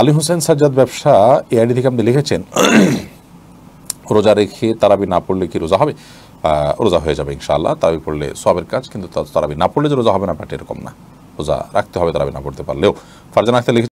আলী হোসেন সাজ্জাদ ব্যবসা এআইডি থেকে আপনি লিখেছেন রোজা রেখে তারাবি না পড়লে কি রোজা হবে রোজা হয়ে যাবে ইনশাআল্লাহ তারাবি পড়লে সবের কাজ কিন্তু তারাবি না পড়লে যে রোজা হবে না ব্যাপারটা এরকম না রোজা রাখতে হবে তারাবি না পড়তে পারলেও ফারজান আখতে লিখে